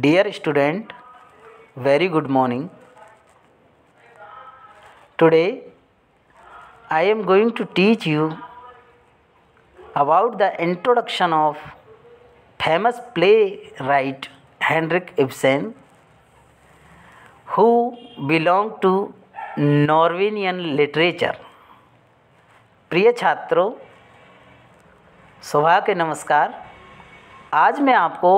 Dear student, very good morning. Today, I am going to teach you about the introduction of famous playwright Henrik Ibsen who belonged to Norwegian literature. प्रिय छात्रों सुबह के नमस्कार आज मैं आपको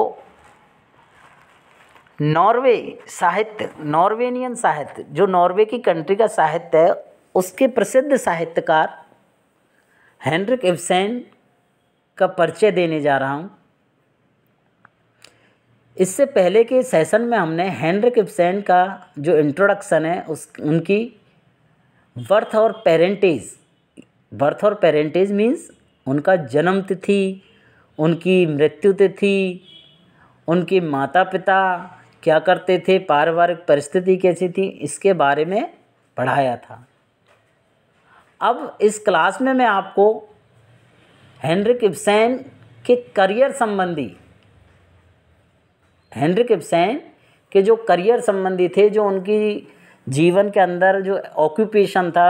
Norway साहित्य नॉर्वेनियन साहित्य जो नॉर्वे की कंट्री का साहित्य है उसके प्रसिद्ध साहित्यकार हेनरिक इब्सेन का परिचय देने जा रहा हूँ इससे पहले के सेशन में हमने हेनरिक इब्सेन का जो इंट्रोडक्शन है उस उनकी बर्थ और पेरेंटेज बर्थ और पेरेंटेज मीन्स उनका जन्म तिथि उनकी मृत्यु तिथि उनके माता पिता क्या करते थे पारिवारिक परिस्थिति कैसी थी इसके बारे में पढ़ाया था अब इस क्लास में मैं आपको हेनरिक इब्सैन के करियर संबंधी हेनरिक इब्सैन के जो करियर संबंधी थे जो उनकी जीवन के अंदर जो ऑक्यूपेशन था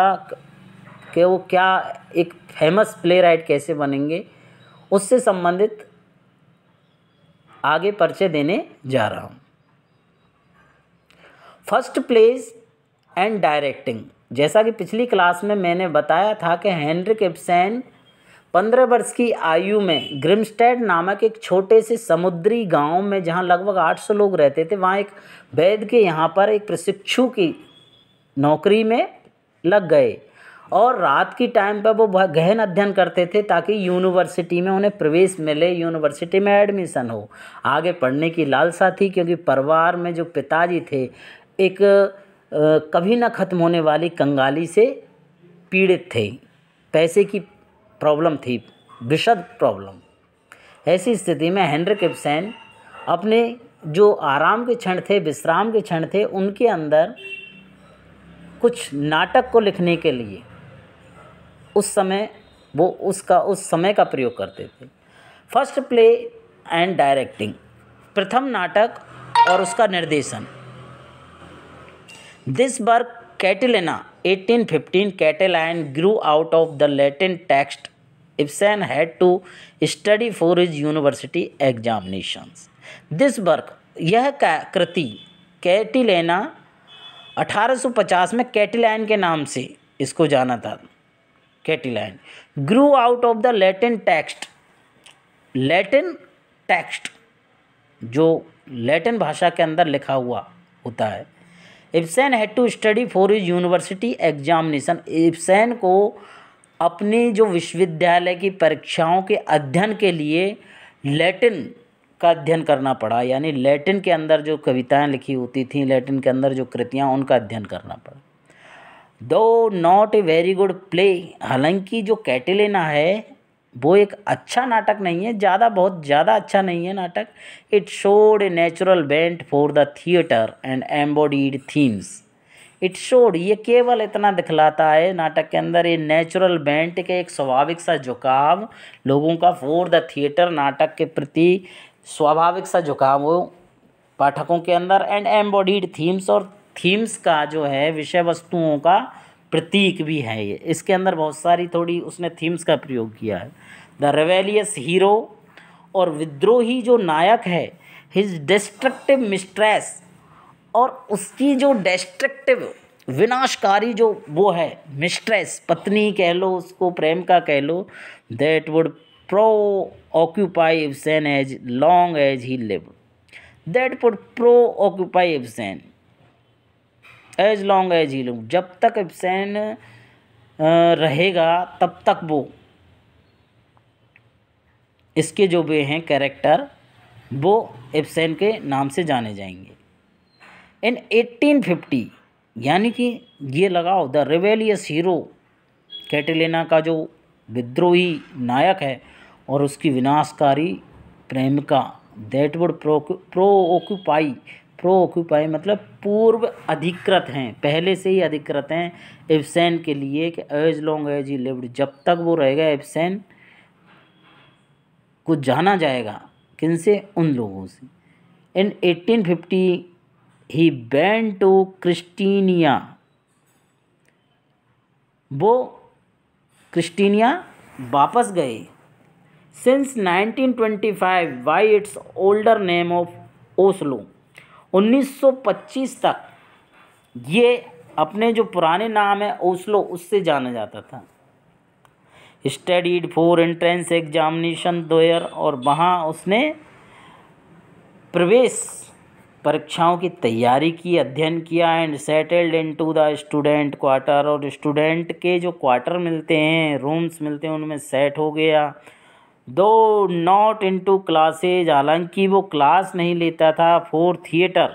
कि वो क्या एक फेमस प्ले राइट कैसे बनेंगे उससे संबंधित आगे परिचय देने जा रहा हूँ फर्स्ट प्लेस एंड डायरेक्टिंग जैसा कि पिछली क्लास में मैंने बताया था कि हेनरिक इब्सैन पंद्रह वर्ष की आयु में ग्रिमस्टेड नामक एक छोटे से समुद्री गांव में जहां लगभग 800 लोग रहते थे वहां एक वैद के यहां पर एक प्रशिक्षु की नौकरी में लग गए और रात की टाइम पर वो गहन अध्ययन करते थे ताकि यूनिवर्सिटी में उन्हें प्रवेश मिले यूनिवर्सिटी में एडमिशन हो आगे पढ़ने की लालसा थी क्योंकि परिवार में जो पिताजी थे एक कभी ना ख़त्म होने वाली कंगाली से पीड़ित थे पैसे की प्रॉब्लम थी विशद प्रॉब्लम ऐसी स्थिति में हेनरी किप्सैन अपने जो आराम के क्षण थे विश्राम के क्षण थे उनके अंदर कुछ नाटक को लिखने के लिए उस समय वो उसका उस समय का प्रयोग करते थे फर्स्ट प्ले एंड डायरेक्टिंग प्रथम नाटक और उसका निर्देशन this berg Catilina eighteen fifteen Catiline grew out of the Latin text Ibsen had to study for his university examination this berg यह का कृति कैटिलेना 1850 में कैटिलाइन के नाम से इसको जाना था Catiline grew out of the Latin text Latin text जो लेटिन भाषा के अंदर लिखा हुआ होता है Ibsen had to study for his university examination Ibsen को अपनी जो विश्वविद्यालय की परीक्षाओं के अध्ययन के लिए लैटिन का अध्ययन करना पड़ा यानी लैटिन के अंदर जो कविताएं लिखी होती थी लैटिन के अंदर जो कृतियाँ उनका अध्ययन करना पड़ा though not a very good play हालांकि जो कैटेलेना है वो एक अच्छा नाटक नहीं है ज़्यादा बहुत ज़्यादा अच्छा नहीं है नाटक it showed a natural bent for the theatre and embodied themes it showed ये केवल इतना दिखलाता है नाटक के अंदर ये नेचुरल बेंट के एक स्वाभाविक सा झुकाव लोगों का फॉर द थिएटर नाटक के प्रति स्वाभाविक सा झुकाव हो पाठकों के अंदर एंड एम्बॉडीड थीम्स और थीम्स का जो है विषय वस्तुओं का प्रतीक भी है ये इसके अंदर बहुत सारी थोड़ी उसने थीम्स का प्रयोग किया है द रेवेलियस हीरो और विद्रोही जो नायक है हिज डिस्ट्रक्टिव मिस्ट्रेस और उसकी जो डिस्ट्रक्टिव विनाशकारी जो वो है मिस्ट्रेस पत्नी कह लो उसको प्रेम का कह लो that would preoccupy Ibsen as long as he live that would preoccupy Ibsen as long as he live जब तक एब्सेंट रहेगा तब तक वो इसके जो वे हैं कैरेक्टर वो एब्सेंट के नाम से जाने जाएंगे इन 1850 यानी कि ये लगाओ द रिवेलियस हीरो कैटेलेना का जो विद्रोही नायक है और उसकी विनाशकारी प्रेमिका that would pro preoccupy preoccupy मतलब पूर्व अधिकृत हैं पहले से ही अधिकृत हैं एबसेन के लिए कि as long as he lived जब तक वो रहेगा एबसेन को जाना जाएगा किन से उन लोगों से इन 1850 ही बैन टू क्रिस्टीनिया वो क्रिस्टीनिया वापस गए since 1925 by its older name of Oslo 1925 तक ये अपने जो पुराने नाम है ओस्लो उससे जाना जाता था studied for entrance examination there और वहाँ उसने प्रवेश परीक्षाओं की तैयारी की अध्ययन किया and settled into the student quarter और स्टूडेंट के जो क्वार्टर मिलते हैं रूम्स मिलते हैं उनमें सेट हो गया दो नॉट इंटू क्लासेज हालांकि वो क्लास नहीं लेता था for theatre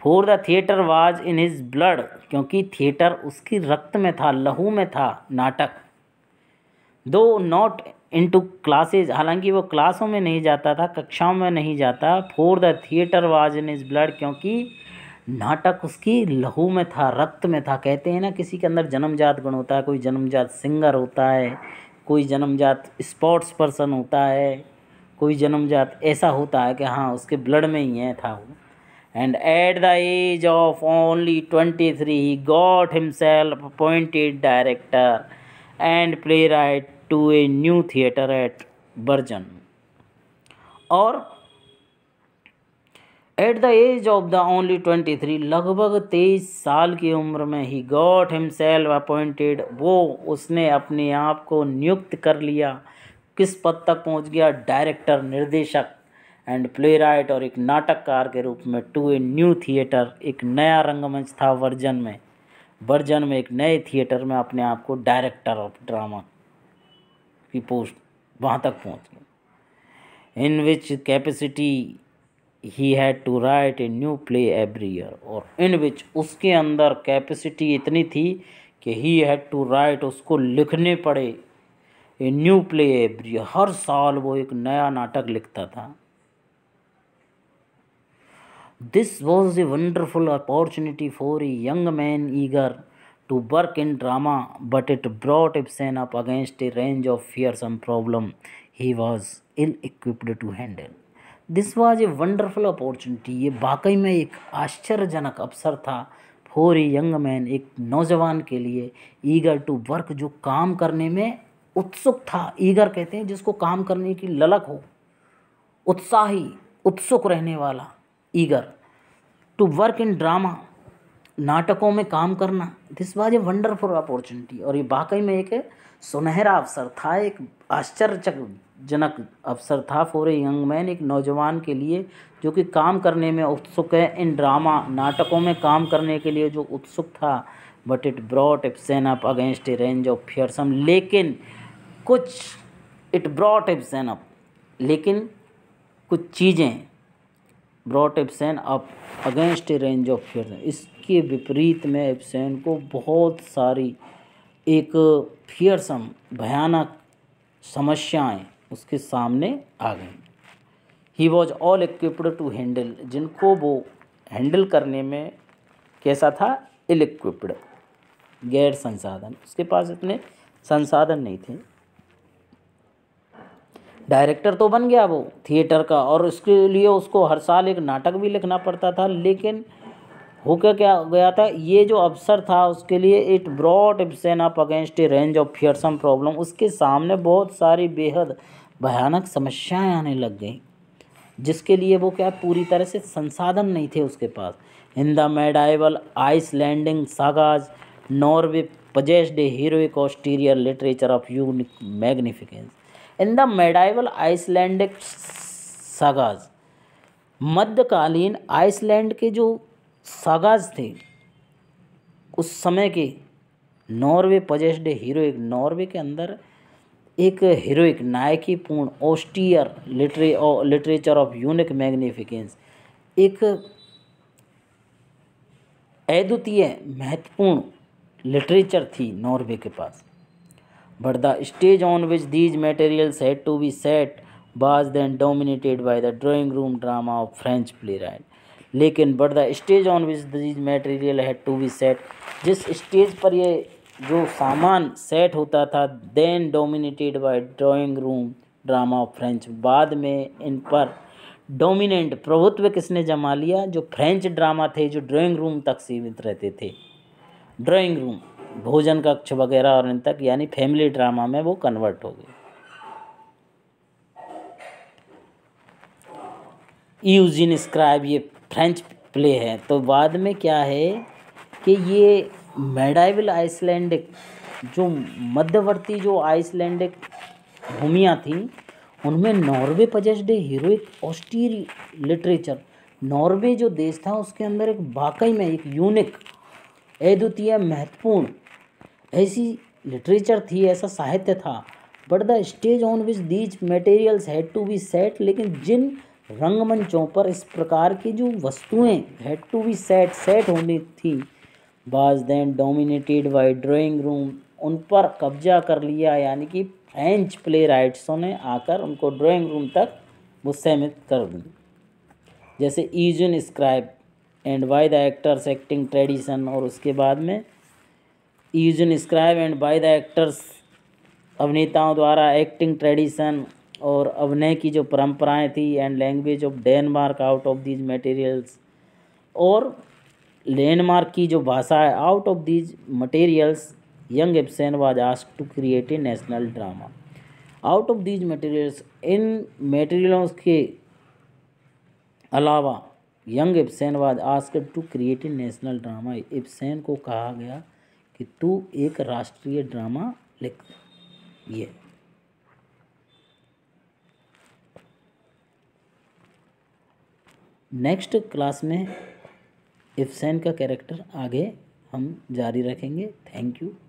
for the theatre was in his blood क्योंकि थिएटर उसकी रक्त में था लहू में था नाटक दो नॉट इंटू क्लासेज हालांकि वो क्लासों में नहीं जाता था कक्षाओं में नहीं जाता for the theatre was in his blood क्योंकि नाटक उसकी लहू में था रक्त में था कहते हैं ना किसी के अंदर जन्मजात गुण होता है कोई जन्मजात सिंगर होता है कोई जन्मजात स्पोर्ट्स पर्सन होता है कोई जन्मजात ऐसा होता है कि हाँ उसके ब्लड में ही है था वो and at the age of only twenty three he got himself appointed director and playwright to a new theatre at Bergen और at the age of the only twenty three लगभग तेईस साल की उम्र में ही गॉड सेल्फ अपॉइंटेड वो उसने अपने आप को नियुक्त कर लिया किस पद तक पहुंच गया डायरेक्टर निर्देशक एंड प्ले राइट और एक नाटककार के रूप में टू ए न्यू थिएटर एक नया रंगमंच था वर्जन में वर्जन में एक नए थिएटर में अपने आप को डायरेक्टर ऑफ ड्रामा की पोस्ट वहाँ तक पहुँच गई in which capacity he had to write a new play every year और इन विच उसके अंदर कैपेसिटी इतनी थी कि ही हैड टू राइट उसको लिखने पड़े a new play every year हर साल वो एक नया नाटक लिखता था this was a wonderful opportunity for a young man eager to in drama but it brought Ibsen up against a range of fearsome problem he was ill equipped to handle this was a wonderful opportunity ये वाकई में एक आश्चर्यजनक अवसर था for a young man एक नौजवान के लिए ईगर टू वर्क जो काम करने में उत्सुक था ईगर कहते हैं जिसको काम करने की ललक हो उत्साही उत्सुक रहने वाला eager to work in drama नाटकों में काम करना this was a wonderful opportunity और ये वाकई में एक सुनहरा अवसर था एक आश्चर्यचक जनक अवसर था फॉर ए यंग मैन एक नौजवान के लिए जो कि काम करने में उत्सुक है इन ड्रामा नाटकों में काम करने के लिए जो उत्सुक था but it brought Ibsen up against a range of fearsome लेकिन कुछ इट ब्रॉट सैन अप लेकिन कुछ चीज़ें brought Ibsen up against a range of fearsome इसके विपरीत में एब्सेन को बहुत सारी एक फियरसम भयानक समस्याएं उसके सामने आ गई he was ill equipped to handle जिनको वो हैंडल करने में कैसा था इलिक्विप्ड इक्विप्ड गैर संसाधन उसके पास इतने संसाधन नहीं थे डायरेक्टर तो बन गया वो थिएटर का और उसके लिए उसको हर साल एक नाटक भी लिखना पड़ता था लेकिन होकर क्या गया था ये जो अवसर था उसके लिए it brought Ibsen up against a range of fearsome problem उसके सामने बहुत सारी बेहद भयानक समस्याएं आने लग गई जिसके लिए वो क्या पूरी तरह से संसाधन नहीं थे उसके पास in the medieval landing sagas Norway possessed a heroic austere literature of unique magnificence in the medieval Icelandic sagas मध्यकालीन आइसलैंड के जो सागाज थे उस समय के नॉर्वे पजेस्ड हीरोइक नॉर्वे के अंदर एक हीरोइक नायकीपूर्ण ओस्टियर लिटरे लिटरेचर ऑफ यूनिक मैग्निफिकेंस एक अद्वितीय महत्वपूर्ण लिटरेचर थी नॉर्वे के पास but the stage on which these material set to be set then dominated by the drawing room drama of French playwright लेकिन but the stage on which these material had to be set जिस stage पर ये जो सामान सेट होता था then dominated by drawing room drama of French बाद में इन पर डोमिनेंट प्रभुत्व किसने जमा लिया जो फ्रेंच ड्रामा थे जो ड्राइंग रूम तक सीमित रहते थे ड्राइंग रूम भोजन कक्ष वगैरह और इन तक यानी फैमिली ड्रामा में वो कन्वर्ट हो गए यूजिन स्क्राइब ये फ्रेंच प्ले है तो बाद में क्या है कि ये मेडाइवल आइसलैंडिक जो मध्यवर्ती जो आइसलैंडिक भूमियाँ थीं उनमें Norway possessed heroic austere literature Norway जो देश था उसके अंदर एक वाकई में एक यूनिक अद्वितीय महत्वपूर्ण ऐसी लिटरेचर थी ऐसा साहित्य था but the stage on which these materials had to be set लेकिन जिन रंगमंचों पर इस प्रकार की जो वस्तुएं had to be set set होनी थी was then dominated by drawing room उन पर कब्जा कर लिया यानी कि फ्रेंच प्ले राइट्सों ने आकर उनको ड्राइंग रूम तक वो सहमित कर दी जैसे Eugene Scribe and by the actors acting tradition और उसके बाद में Eugene Scribe and by the actors अभिनेताओं द्वारा एक्टिंग ट्रेडिशन और अभिनय की जो परंपराएं थी and language of Denmark out of these materials और डेनमार्क की जो भाषा है out of these materials young Ibsen was ask to create a national drama out of these materials इन मटेरियल्स के अलावा young Ibsen was ask to create a national drama Ibsen को कहा गया कि तू एक राष्ट्रीय ड्रामा लिख ये नेक्स्ट क्लास में इफ्सैन का कैरेक्टर आगे हम जारी रखेंगे थैंक यू